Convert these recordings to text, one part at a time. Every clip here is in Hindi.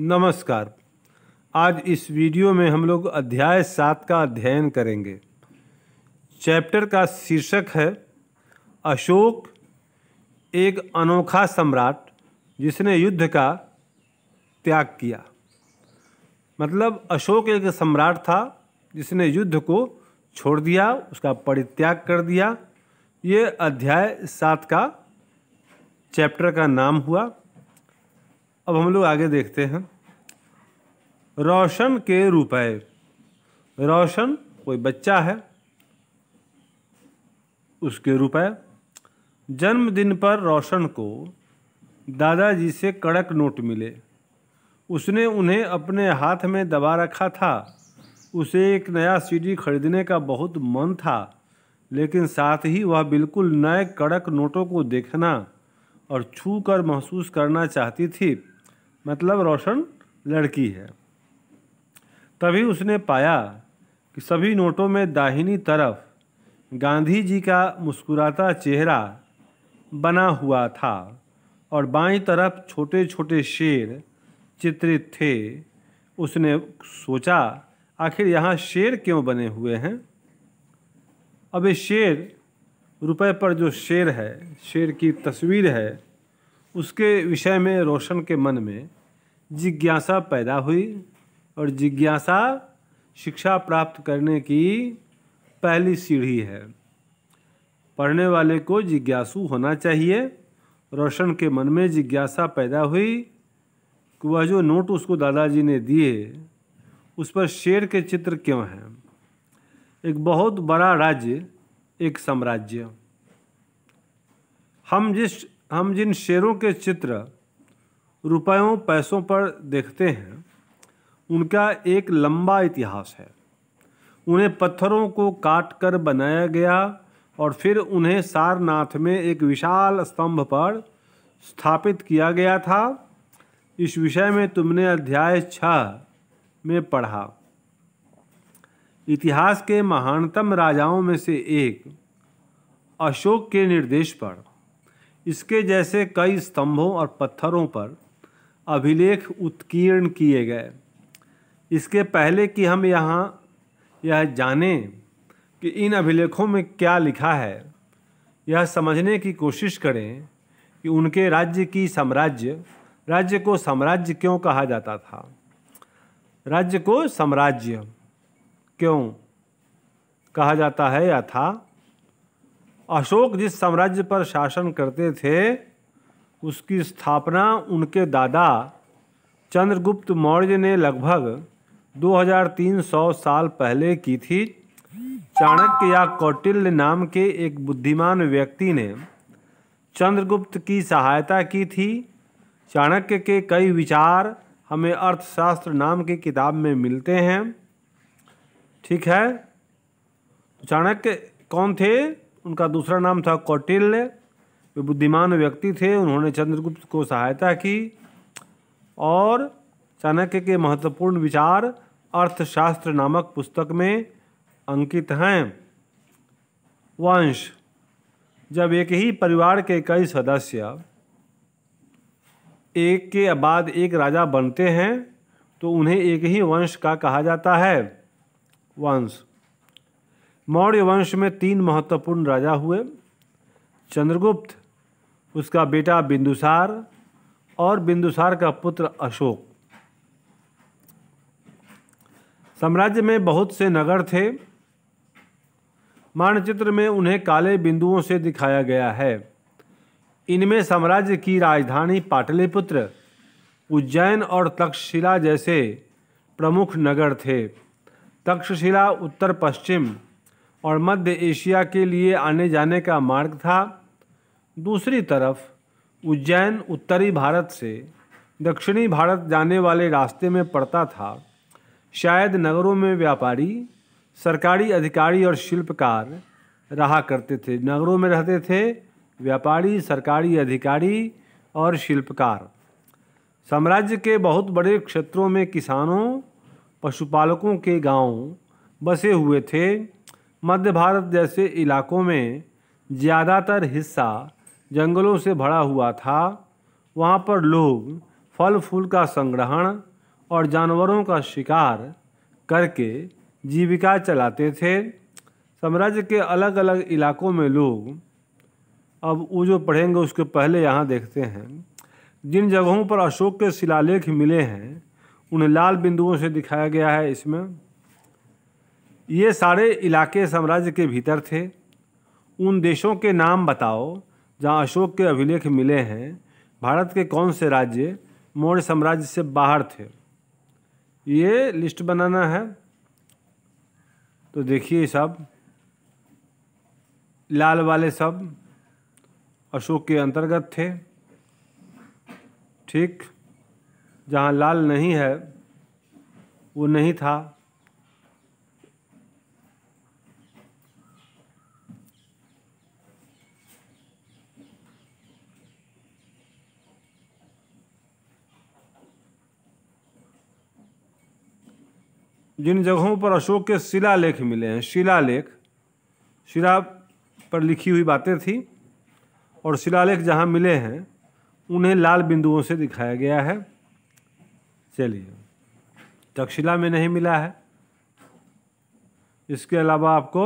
नमस्कार आज इस वीडियो में हम लोग अध्याय सात का अध्ययन करेंगे चैप्टर का शीर्षक है अशोक एक अनोखा सम्राट जिसने युद्ध का त्याग किया मतलब अशोक एक सम्राट था जिसने युद्ध को छोड़ दिया उसका परित्याग कर दिया ये अध्याय सात का चैप्टर का नाम हुआ अब हम लोग आगे देखते हैं रोशन के रुपए रोशन कोई बच्चा है उसके रुपए जन्मदिन पर रोशन को दादाजी से कड़क नोट मिले उसने उन्हें अपने हाथ में दबा रखा था उसे एक नया सीडी खरीदने का बहुत मन था लेकिन साथ ही वह बिल्कुल नए कड़क नोटों को देखना और छू कर महसूस करना चाहती थी मतलब रोशन लड़की है तभी उसने पाया कि सभी नोटों में दाहिनी तरफ गांधी जी का मुस्कुराता चेहरा बना हुआ था और बाईं तरफ छोटे छोटे शेर चित्रित थे उसने सोचा आखिर यहाँ शेर क्यों बने हुए हैं अब ये शेर रुपए पर जो शेर है शेर की तस्वीर है उसके विषय में रोशन के मन में जिज्ञासा पैदा हुई और जिज्ञासा शिक्षा प्राप्त करने की पहली सीढ़ी है पढ़ने वाले को जिज्ञासु होना चाहिए रोशन के मन में जिज्ञासा पैदा हुई कि वह जो नोट उसको दादाजी ने दिए उस पर शेर के चित्र क्यों हैं एक बहुत बड़ा राज्य एक साम्राज्य हम जिस हम जिन शेरों के चित्र रुपयों पैसों पर देखते हैं उनका एक लंबा इतिहास है उन्हें पत्थरों को काट कर बनाया गया और फिर उन्हें सारनाथ में एक विशाल स्तंभ पर स्थापित किया गया था इस विषय में तुमने अध्याय छः में पढ़ा इतिहास के महानतम राजाओं में से एक अशोक के निर्देश पर इसके जैसे कई स्तंभों और पत्थरों पर अभिलेख उत्कीर्ण किए गए इसके पहले कि हम यहाँ यह जाने कि इन अभिलेखों में क्या लिखा है यह समझने की कोशिश करें कि उनके राज्य की साम्राज्य राज्य को साम्राज्य क्यों कहा जाता था राज्य को साम्राज्य क्यों कहा जाता है या था अशोक जिस साम्राज्य पर शासन करते थे उसकी स्थापना उनके दादा चंद्रगुप्त मौर्य ने लगभग 2300 साल पहले की थी चाणक्य या कौटिल्य नाम के एक बुद्धिमान व्यक्ति ने चंद्रगुप्त की सहायता की थी चाणक्य के कई विचार हमें अर्थशास्त्र नाम की किताब में मिलते हैं ठीक है तो चाणक्य कौन थे उनका दूसरा नाम था कौटिल्य वे बुद्धिमान व्यक्ति थे उन्होंने चंद्रगुप्त को सहायता की और चाणक्य के महत्वपूर्ण विचार अर्थशास्त्र नामक पुस्तक में अंकित हैं वंश जब एक ही परिवार के कई सदस्य एक के बाद एक राजा बनते हैं तो उन्हें एक ही वंश का कहा जाता है वंश मौर्य वंश में तीन महत्वपूर्ण राजा हुए चंद्रगुप्त उसका बेटा बिंदुसार और बिंदुसार का पुत्र अशोक साम्राज्य में बहुत से नगर थे मानचित्र में उन्हें काले बिंदुओं से दिखाया गया है इनमें साम्राज्य की राजधानी पाटलिपुत्र उज्जैन और तक्षशिला जैसे प्रमुख नगर थे तक्षशिला उत्तर पश्चिम और मध्य एशिया के लिए आने जाने का मार्ग था दूसरी तरफ उज्जैन उत्तरी भारत से दक्षिणी भारत जाने वाले रास्ते में पड़ता था शायद नगरों में व्यापारी सरकारी अधिकारी और शिल्पकार रहा करते थे नगरों में रहते थे व्यापारी सरकारी अधिकारी और शिल्पकार साम्राज्य के बहुत बड़े क्षेत्रों में किसानों पशुपालकों के गांव बसे हुए थे मध्य भारत जैसे इलाकों में ज़्यादातर हिस्सा जंगलों से भरा हुआ था वहाँ पर लोग फल फूल का संग्रहण और जानवरों का शिकार करके जीविका चलाते थे साम्राज्य के अलग अलग इलाकों में लोग अब वो जो पढ़ेंगे उसके पहले यहाँ देखते हैं जिन जगहों पर अशोक के शिलालेख मिले हैं उन्हें लाल बिंदुओं से दिखाया गया है इसमें ये सारे इलाके साम्राज्य के भीतर थे उन देशों के नाम बताओ जहाँ अशोक के अभिलेख मिले हैं भारत के कौन से राज्य मौर्य साम्राज्य से बाहर थे ये लिस्ट बनाना है तो देखिए सब लाल वाले सब अशोक के अंतर्गत थे ठीक जहाँ लाल नहीं है वो नहीं था जिन जगहों पर अशोक के शिलालेख मिले हैं शिलालेख शिला पर लिखी हुई बातें थी और शिलालेख जहाँ मिले हैं उन्हें लाल बिंदुओं से दिखाया गया है चलिए तक्षशिला में नहीं मिला है इसके अलावा आपको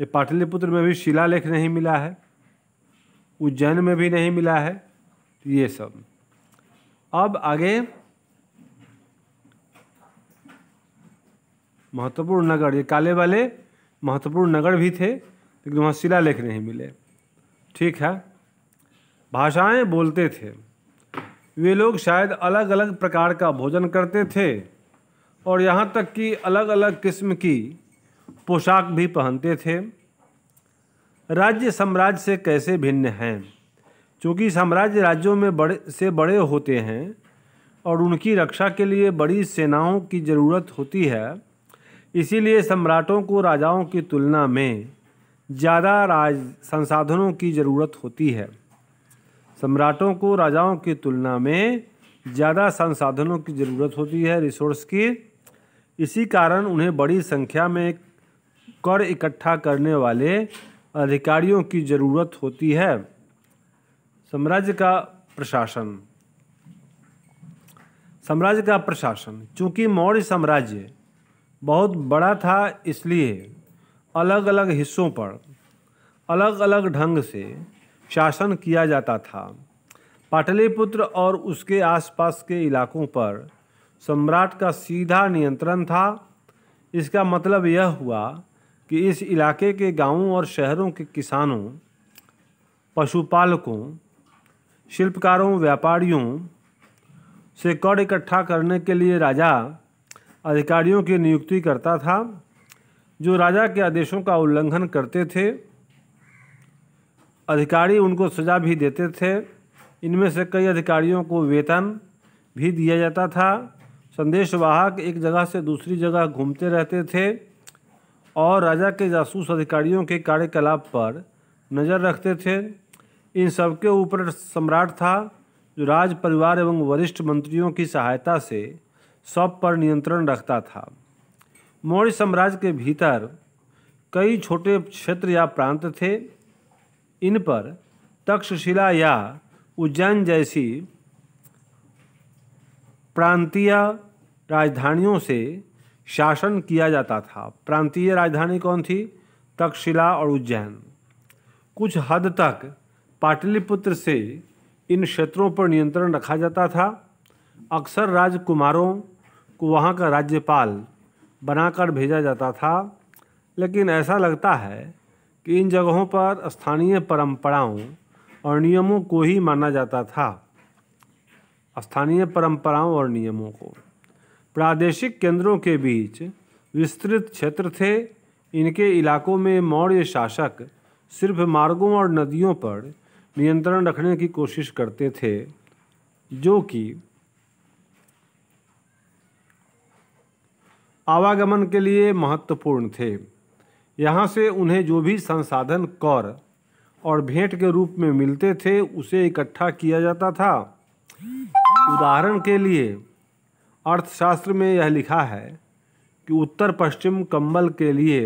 ये पाटलिपुत्र में भी शिलालेख नहीं मिला है उज्जैन में भी नहीं मिला है ये सब अब आगे महत्वपूर्ण नगर ये काले वाले महत्वपूर्ण नगर भी थे लेकिन वहाँ शिलालेख नहीं मिले ठीक है भाषाएं बोलते थे वे लोग शायद अलग अलग प्रकार का भोजन करते थे और यहाँ तक कि अलग अलग किस्म की पोशाक भी पहनते थे राज्य साम्राज्य से कैसे भिन्न हैं क्योंकि साम्राज्य राज्यों में बड़े से बड़े होते हैं और उनकी रक्षा के लिए बड़ी सेनाओं की ज़रूरत होती है इसीलिए सम्राटों को राजाओं की तुलना में ज़्यादा राज संसाधनों की ज़रूरत होती है सम्राटों को राजाओं की तुलना में ज़्यादा संसाधनों की ज़रूरत होती है रिसोर्स की इसी कारण उन्हें बड़ी संख्या में कर इकट्ठा करने वाले अधिकारियों की ज़रूरत होती है साम्राज्य का प्रशासन साम्राज्य का प्रशासन चूँकि मौर्य साम्राज्य बहुत बड़ा था इसलिए अलग अलग हिस्सों पर अलग अलग ढंग से शासन किया जाता था पाटलिपुत्र और उसके आसपास के इलाकों पर सम्राट का सीधा नियंत्रण था इसका मतलब यह हुआ कि इस इलाके के गांवों और शहरों के किसानों पशुपालकों शिल्पकारों व्यापारियों से कर इकट्ठा करने के लिए राजा अधिकारियों की नियुक्ति करता था जो राजा के आदेशों का उल्लंघन करते थे अधिकारी उनको सजा भी देते थे इनमें से कई अधिकारियों को वेतन भी दिया जाता था संदेशवाहक एक जगह से दूसरी जगह घूमते रहते थे और राजा के जासूस अधिकारियों के कार्यकलाप पर नज़र रखते थे इन सबके ऊपर सम्राट था जो राज परिवार एवं वरिष्ठ मंत्रियों की सहायता से सब पर नियंत्रण रखता था मौर्य साम्राज्य के भीतर कई छोटे क्षेत्र या प्रांत थे इन पर तक्षशिला या उज्जैन जैसी प्रांतीय राजधानियों से शासन किया जाता था प्रांतीय राजधानी कौन थी तक्षशिला और उज्जैन कुछ हद तक पाटलिपुत्र से इन क्षेत्रों पर नियंत्रण रखा जाता था अक्सर राजकुमारों को वहाँ का राज्यपाल बनाकर भेजा जाता था लेकिन ऐसा लगता है कि इन जगहों पर स्थानीय परंपराओं और नियमों को ही माना जाता था स्थानीय परंपराओं और नियमों को प्रादेशिक केंद्रों के बीच विस्तृत क्षेत्र थे इनके इलाकों में मौर्य शासक सिर्फ मार्गों और नदियों पर नियंत्रण रखने की कोशिश करते थे जो कि आवागमन के लिए महत्वपूर्ण थे यहाँ से उन्हें जो भी संसाधन कर और भेंट के रूप में मिलते थे उसे इकट्ठा किया जाता था उदाहरण के लिए अर्थशास्त्र में यह लिखा है कि उत्तर पश्चिम कंबल के लिए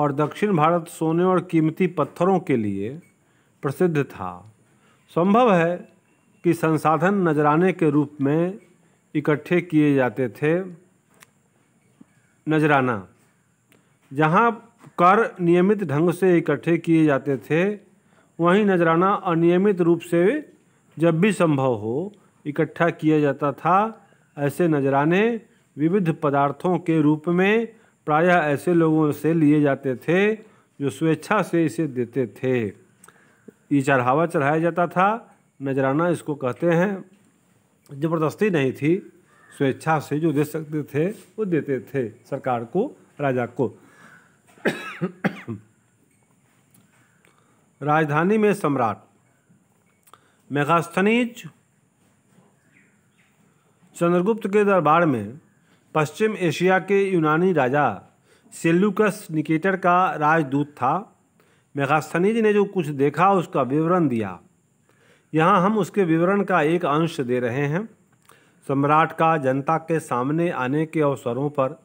और दक्षिण भारत सोने और कीमती पत्थरों के लिए प्रसिद्ध था संभव है कि संसाधन नजराने के रूप में इकट्ठे किए जाते थे नजराना जहाँ कर नियमित ढंग से इकट्ठे किए जाते थे वहीं नजराना अनियमित रूप से जब भी संभव हो इकट्ठा किया जाता था ऐसे नजराने विविध पदार्थों के रूप में प्रायः ऐसे लोगों से लिए जाते थे जो स्वेच्छा से इसे देते थे ये चढ़ावा चढ़ाया जाता था नजराना इसको कहते हैं ज़बरदस्ती नहीं थी स्वेच्छा से जो दे सकते थे वो देते थे सरकार को राजा को राजधानी में सम्राट मेघास्थनीज चंद्रगुप्त के दरबार में पश्चिम एशिया के यूनानी राजा सेल्यूकस निकेटर का राजदूत था मेघास्थनीज ने जो कुछ देखा उसका विवरण दिया यहाँ हम उसके विवरण का एक अंश दे रहे हैं सम्राट का जनता के सामने आने के अवसरों पर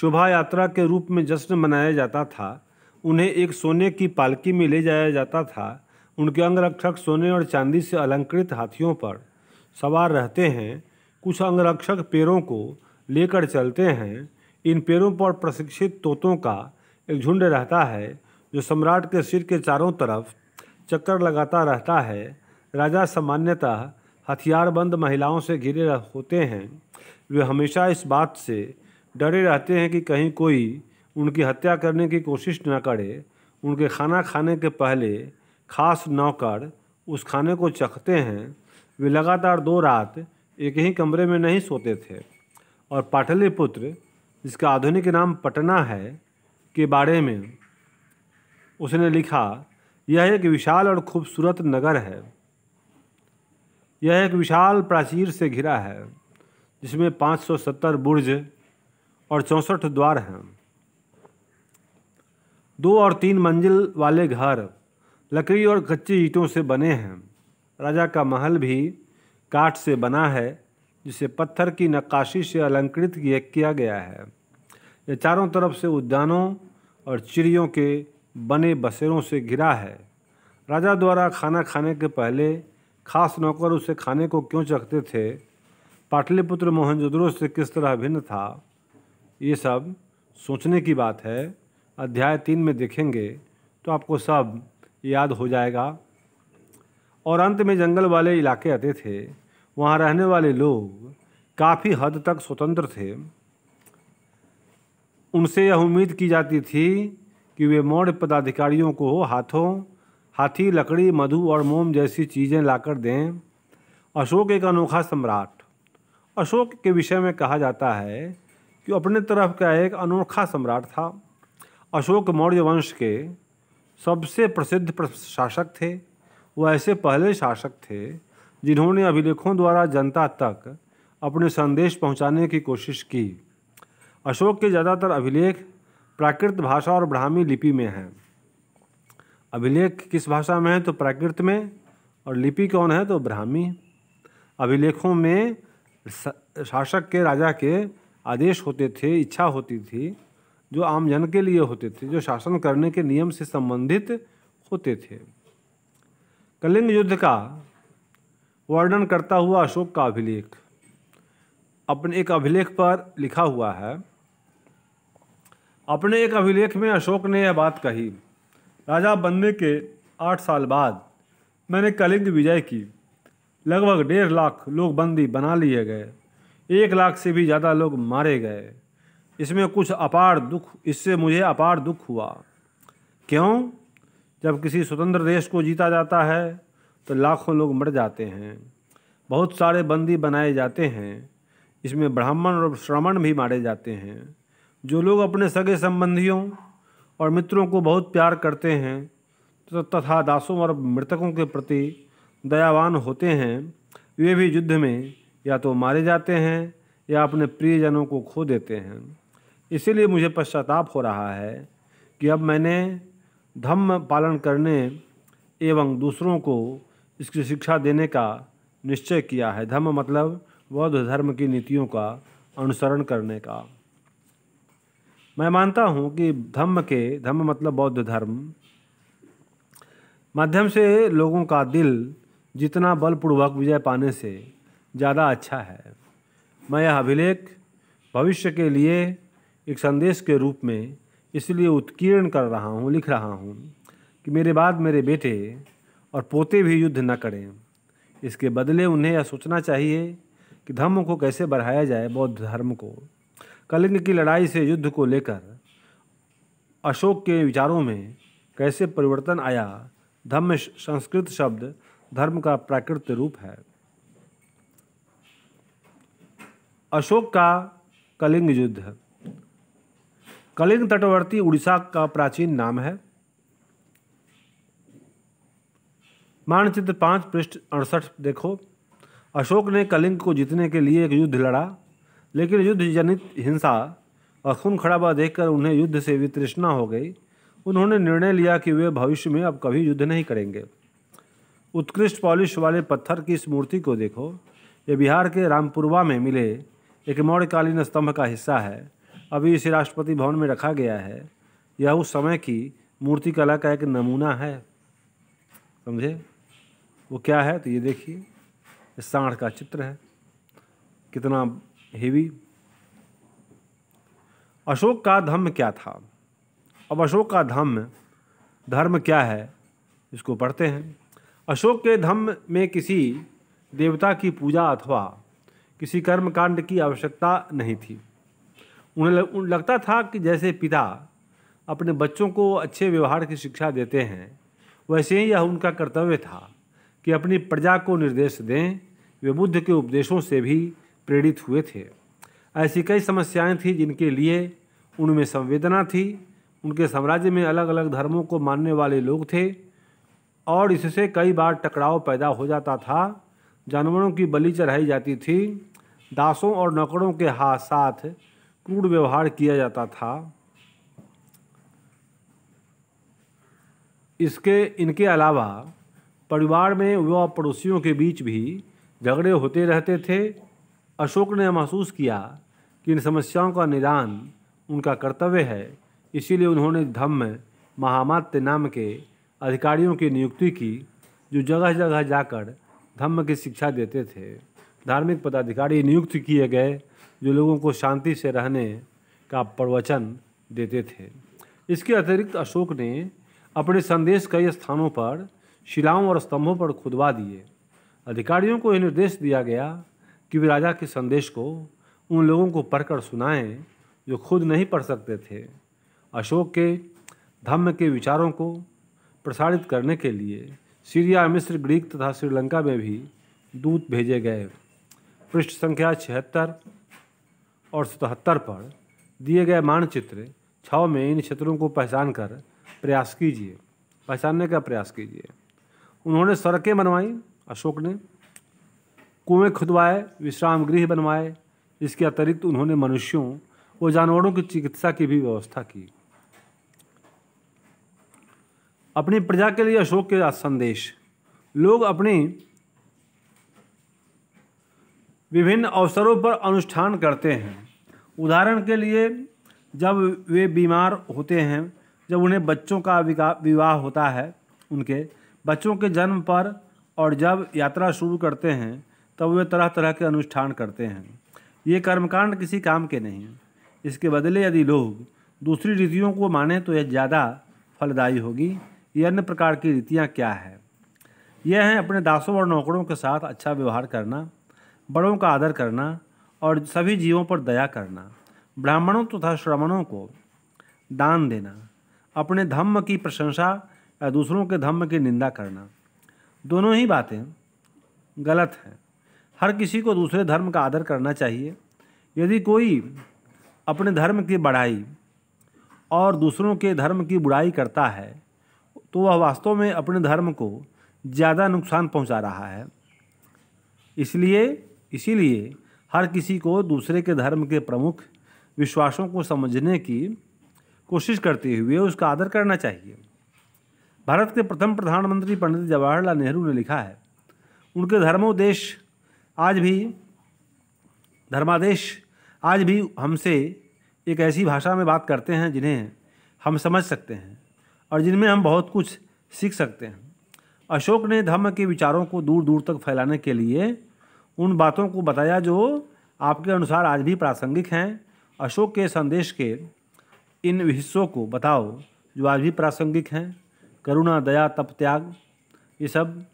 शोभा यात्रा के रूप में जश्न मनाया जाता था उन्हें एक सोने की पालकी में ले जाया जाता था उनके अंगरक्षक सोने और चांदी से अलंकृत हाथियों पर सवार रहते हैं कुछ अंगरक्षक पेड़ों को लेकर चलते हैं इन पेड़ों पर प्रशिक्षित तोतों का एक झुंड रहता है जो सम्राट के सिर के चारों तरफ चक्कर लगाता रहता है राजा सामान्यतः हथियारबंद महिलाओं से घिरे होते हैं वे हमेशा इस बात से डरे रहते हैं कि कहीं कोई उनकी हत्या करने की कोशिश न करे उनके खाना खाने के पहले खास नौकर उस खाने को चखते हैं वे लगातार दो रात एक ही कमरे में नहीं सोते थे और पाटलिपुत्र जिसका आधुनिक नाम पटना है के बारे में उसने लिखा यह एक विशाल और खूबसूरत नगर है यह एक विशाल प्राचीर से घिरा है जिसमें 570 बुर्ज और चौंसठ द्वार हैं दो और तीन मंजिल वाले घर लकड़ी और कच्ची ईंटों से बने हैं राजा का महल भी काठ से बना है जिसे पत्थर की नक्काशी से अलंकृत किया गया है यह चारों तरफ से उद्यानों और चिड़ियों के बने बसेरों से घिरा है राजा द्वारा खाना खाने के पहले खास नौकर उसे खाने को क्यों चखते थे पाटलिपुत्र मोहनजोदड़ो से किस तरह भिन्न था ये सब सोचने की बात है अध्याय तीन में देखेंगे तो आपको सब याद हो जाएगा और अंत में जंगल वाले इलाके आते थे वहाँ रहने वाले लोग काफ़ी हद तक स्वतंत्र थे उनसे यह उम्मीद की जाती थी कि वे मौर्य पदाधिकारियों को हाथों हाथी लकड़ी मधु और मोम जैसी चीज़ें लाकर दें अशोक एक अनोखा सम्राट अशोक के विषय में कहा जाता है कि अपने तरफ का एक अनोखा सम्राट था अशोक मौर्य वंश के सबसे प्रसिद्ध शासक थे वह ऐसे पहले शासक थे जिन्होंने अभिलेखों द्वारा जनता तक अपने संदेश पहुंचाने की कोशिश की अशोक के ज़्यादातर अभिलेख प्राकृत भाषा और ब्राह्मी लिपि में हैं अभिलेख किस भाषा में है तो प्राकृत में और लिपि कौन है तो ब्राह्मी अभिलेखों में शासक के राजा के आदेश होते थे इच्छा होती थी जो आम जन के लिए होते थे जो शासन करने के नियम से संबंधित होते थे कलिंग युद्ध का वर्णन करता हुआ अशोक का अभिलेख अपने एक अभिलेख पर लिखा हुआ है अपने एक अभिलेख में अशोक ने यह बात कही राजा बनने के आठ साल बाद मैंने कलिंग विजय की लगभग डेढ़ लाख लोग बंदी बना लिए गए एक लाख से भी ज़्यादा लोग मारे गए इसमें कुछ अपार दुख इससे मुझे अपार दुख हुआ क्यों जब किसी स्वतंत्र देश को जीता जाता है तो लाखों लोग मर जाते हैं बहुत सारे बंदी बनाए जाते हैं इसमें ब्राह्मण और श्रमण भी मारे जाते हैं जो लोग अपने सगे संबंधियों और मित्रों को बहुत प्यार करते हैं तो तथा दासों और मृतकों के प्रति दयावान होते हैं वे भी युद्ध में या तो मारे जाते हैं या अपने प्रियजनों को खो देते हैं इसीलिए मुझे पश्चाताप हो रहा है कि अब मैंने धम्म पालन करने एवं दूसरों को इसकी शिक्षा देने का निश्चय किया है धम्म मतलब बौद्ध धर्म की नीतियों का अनुसरण करने का मैं मानता हूँ कि धम्म के धम्म मतलब बौद्ध धर्म माध्यम से लोगों का दिल जितना बलपूर्वक विजय पाने से ज़्यादा अच्छा है मैं यह अभिलेख भविष्य के लिए एक संदेश के रूप में इसलिए उत्कीर्ण कर रहा हूँ लिख रहा हूँ कि मेरे बाद मेरे बेटे और पोते भी युद्ध न करें इसके बदले उन्हें यह सोचना चाहिए कि धर्म को कैसे बढ़ाया जाए बौद्ध धर्म को कलिंग की लड़ाई से युद्ध को लेकर अशोक के विचारों में कैसे परिवर्तन आया धम्म संस्कृत शब्द धर्म का प्राकृत रूप है अशोक का कलिंग युद्ध कलिंग तटवर्ती उड़ीसा का प्राचीन नाम है मानचित्र पांच पृष्ठ अड़सठ देखो अशोक ने कलिंग को जीतने के लिए एक युद्ध लड़ा लेकिन युद्ध जनित हिंसा और खून खराबा देखकर उन्हें युद्ध से वितृष्णा हो गई उन्होंने निर्णय लिया कि वे भविष्य में अब कभी युद्ध नहीं करेंगे उत्कृष्ट पॉलिश वाले पत्थर की इस मूर्ति को देखो ये बिहार के रामपुरवा में मिले एक मौर्यकालीन स्तंभ का हिस्सा है अभी इसे राष्ट्रपति भवन में रखा गया है यह उस समय की मूर्ति कला का एक नमूना है समझे वो क्या है तो ये देखिए साढ़ का चित्र है कितना हेवी अशोक का धम्म क्या था अब अशोक का धम्म धर्म क्या है इसको पढ़ते हैं अशोक के धम्म में किसी देवता की पूजा अथवा किसी कर्मकांड की आवश्यकता नहीं थी उन्हें लगता था कि जैसे पिता अपने बच्चों को अच्छे व्यवहार की शिक्षा देते हैं वैसे ही यह उनका कर्तव्य था कि अपनी प्रजा को निर्देश दें वे बुद्ध के उपदेशों से भी प्रेरित हुए थे ऐसी कई समस्याएं थीं जिनके लिए उनमें संवेदना थी उनके साम्राज्य में अलग अलग धर्मों को मानने वाले लोग थे और इससे कई बार टकराव पैदा हो जाता था जानवरों की बलि चढ़ाई जाती थी दासों और नौकरों के हाथ साथ क्रूर व्यवहार किया जाता था इसके इनके अलावा परिवार में व पड़ोसियों के बीच भी झगड़े होते रहते थे अशोक ने महसूस किया कि इन समस्याओं का निदान उनका कर्तव्य है इसीलिए उन्होंने धम्म महामात्य नाम के अधिकारियों की नियुक्ति की जो जगह जगह जाकर धम्म की शिक्षा देते थे धार्मिक पदाधिकारी नियुक्त किए गए जो लोगों को शांति से रहने का प्रवचन देते थे इसके अतिरिक्त अशोक ने अपने संदेश कई स्थानों पर शिलाओं और स्तंभों पर खुदवा दिए अधिकारियों को यह निर्देश दिया गया कि वे राजा के संदेश को उन लोगों को पढ़कर सुनाएं जो खुद नहीं पढ़ सकते थे अशोक के धम्म के विचारों को प्रसारित करने के लिए सीरिया मिस्र ग्रीक तथा श्रीलंका में भी दूत भेजे गए पृष्ठ संख्या छिहत्तर और सतहत्तर पर दिए गए मानचित्र छ में इन क्षेत्रों को पहचान कर प्रयास कीजिए पहचानने का प्रयास कीजिए उन्होंने सड़कें बनवाई अशोक ने कुएं खुदवाए विश्राम गृह बनवाए इसके अतिरिक्त उन्होंने मनुष्यों और जानवरों की चिकित्सा की भी व्यवस्था की अपनी प्रजा के लिए अशोक के संदेश लोग अपने विभिन्न अवसरों पर अनुष्ठान करते हैं उदाहरण के लिए जब वे बीमार होते हैं जब उन्हें बच्चों का विवाह होता है उनके बच्चों के जन्म पर और जब यात्रा शुरू करते हैं तब वे तरह तरह के अनुष्ठान करते हैं ये कर्मकांड किसी काम के नहीं इसके बदले यदि लोग दूसरी रीतियों को माने तो यह ज़्यादा फलदायी होगी ये अन्य प्रकार की रीतियाँ क्या है यह है अपने दासों और नौकरों के साथ अच्छा व्यवहार करना बड़ों का आदर करना और सभी जीवों पर दया करना ब्राह्मणों तथा तो श्रमणों को दान देना अपने धम्म की प्रशंसा या दूसरों के धम्म की निंदा करना दोनों ही बातें गलत हैं हर किसी को दूसरे धर्म का आदर करना चाहिए यदि कोई अपने धर्म की बढ़ाई और दूसरों के धर्म की बुराई करता है तो वह वास्तव में अपने धर्म को ज़्यादा नुकसान पहुंचा रहा है इसलिए इसीलिए हर किसी को दूसरे के धर्म के प्रमुख विश्वासों को समझने की कोशिश करते हुए उसका आदर करना चाहिए भारत के प्रथम प्रधानमंत्री पंडित जवाहरलाल नेहरू ने लिखा है उनके धर्मोदेश आज भी धर्मादेश आज भी हमसे एक ऐसी भाषा में बात करते हैं जिन्हें हम समझ सकते हैं और जिनमें हम बहुत कुछ सीख सकते हैं अशोक ने धर्म के विचारों को दूर दूर तक फैलाने के लिए उन बातों को बताया जो आपके अनुसार आज भी प्रासंगिक हैं अशोक के संदेश के इन हिस्सों को बताओ जो आज भी प्रासंगिक हैं करुणा दया तप त्याग ये सब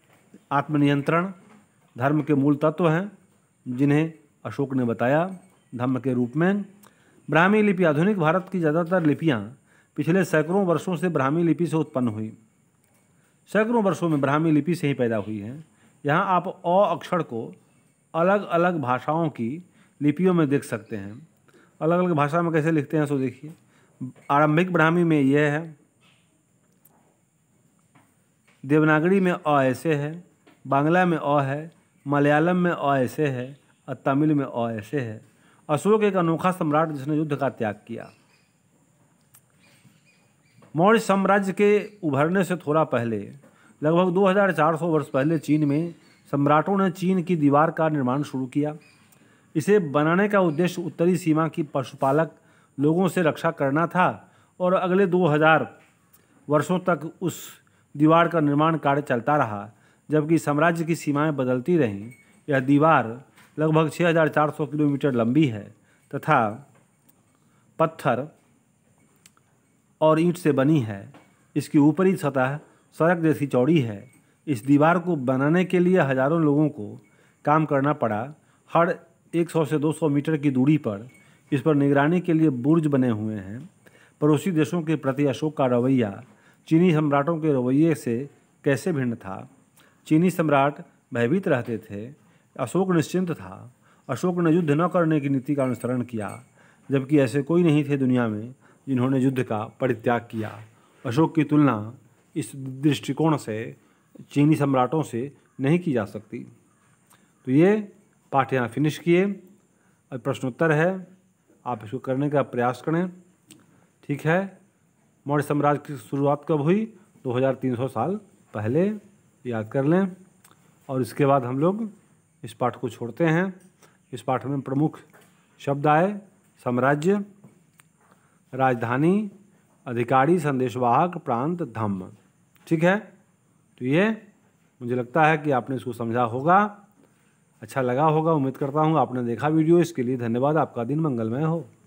आत्मनियंत्रण धर्म के मूल तत्व हैं जिन्हें अशोक ने बताया धर्म के रूप में ब्राह्मी लिपि आधुनिक भारत की ज़्यादातर लिपियाँ पिछले सैकड़ों वर्षों से ब्राह्मी लिपि से उत्पन्न हुई सैकड़ों वर्षों में ब्राह्मी लिपि से ही पैदा हुई है यहाँ आप अ अक्षर को अलग अलग भाषाओं की लिपियों में देख सकते हैं अलग अलग भाषा में कैसे लिखते हैं सो देखिए आरंभिक ब्राह्मी में यह है देवनागरी में अ ऐसे है बांग्ला में अ है मलयालम में अ ऐसे है और तमिल में अ ऐसे है अशोक एक अनोखा सम्राट जिसने युद्ध का त्याग किया मौर्य साम्राज्य के उभरने से थोड़ा पहले लगभग 2400 वर्ष पहले चीन में सम्राटों ने चीन की दीवार का निर्माण शुरू किया इसे बनाने का उद्देश्य उत्तरी सीमा की पशुपालक लोगों से रक्षा करना था और अगले 2000 वर्षों तक उस दीवार का निर्माण कार्य चलता रहा जबकि साम्राज्य की सीमाएं बदलती रहीं यह दीवार लगभग 6,400 किलोमीटर लंबी है तथा पत्थर और ईंट से बनी है इसकी ऊपरी सतह सड़क जैसी चौड़ी है इस दीवार को बनाने के लिए हजारों लोगों को काम करना पड़ा हर 100 से 200 मीटर की दूरी पर इस पर निगरानी के लिए बुर्ज बने हुए हैं पड़ोसी देशों के प्रति अशोक का रवैया चीनी सम्राटों के रवैये से कैसे भिन्न था चीनी सम्राट भयभीत रहते थे अशोक निश्चिंत था अशोक ने युद्ध न करने की नीति का अनुसरण किया जबकि ऐसे कोई नहीं थे दुनिया में जिन्होंने युद्ध का परित्याग किया अशोक की तुलना इस दृष्टिकोण से चीनी सम्राटों से नहीं की जा सकती तो ये पाठ यहाँ फिनिश किए अब प्रश्नोत्तर है आप इसको करने का प्रयास करें ठीक है मौर्य साम्राज्य की शुरुआत कब हुई 2300 साल पहले याद कर लें और इसके बाद हम लोग इस पाठ को छोड़ते हैं इस पाठ में प्रमुख शब्द आए साम्राज्य राजधानी अधिकारी संदेशवाहक प्रांत धम्म ठीक है तो ये मुझे लगता है कि आपने इसको समझा होगा अच्छा लगा होगा उम्मीद करता हूँ आपने देखा वीडियो इसके लिए धन्यवाद आपका दिन मंगलमय हो